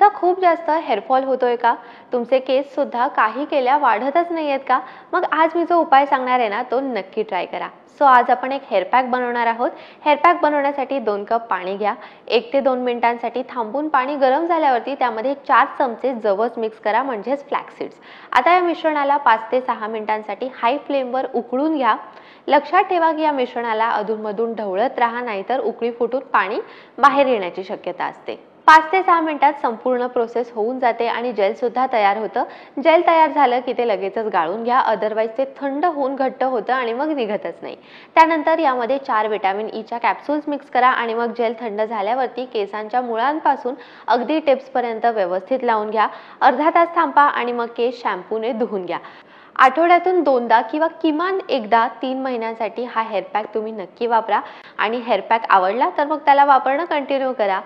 तुमचा खूप जास्त हेअरफॉल होतोय का तुमचे केस सुद्धा काही केल्या वाढतच नाही आहेत का मग आज मी जो उपाय सांगणार आहे ना तो नक्की ट्राय करा सो आज आपण एक हेअर पॅक बनवणार आहोत हेअर पॅक बनवण्यासाठी दोन कप पाणी घ्या एक ते दोन मिनिटांसाठी थांबून पाणी गरम झाल्यावरती त्यामध्ये चार चमचे जवस मिक्स करा म्हणजेच फ्लॅक्सीड्स आता या मिश्रणाला पाच ते सहा मिनिटांसाठी हाय फ्लेमवर उकळून घ्या लक्षात ठेवा की या मिश्रणाला अधूनमधून ढवळत राहा नाहीतर उकळी फुटून पाणी बाहेर येण्याची शक्यता असते पाच ते सहा मिनिटात संपूर्ण प्रोसेस होऊन जाते आणि जेलसुद्धा तयार होतं जेल तयार झालं की ते लगेचच गाळून घ्या अदरवाईज ते थंड होऊन घट्ट होतं आणि मग निघतच नाही त्यानंतर यामध्ये चार विटॅमिन ईच्या कॅप्सूल्स मिक्स करा आणि मग जेल थंड झाल्यावरती केसांच्या मुळांपासून अगदी टिप्सपर्यंत व्यवस्थित लावून घ्या अर्धा तास थांबा आणि मग केस शॅम्पूने धुवून घ्या आठवड्यातून दोनदा किंवा किमान एकदा तीन महिन्यांसाठी हा हेअरपॅक तुम्ही नक्की वापरा आणि हेअरपॅक आवडला तर मग त्याला वापरणं कंटिन्यू करा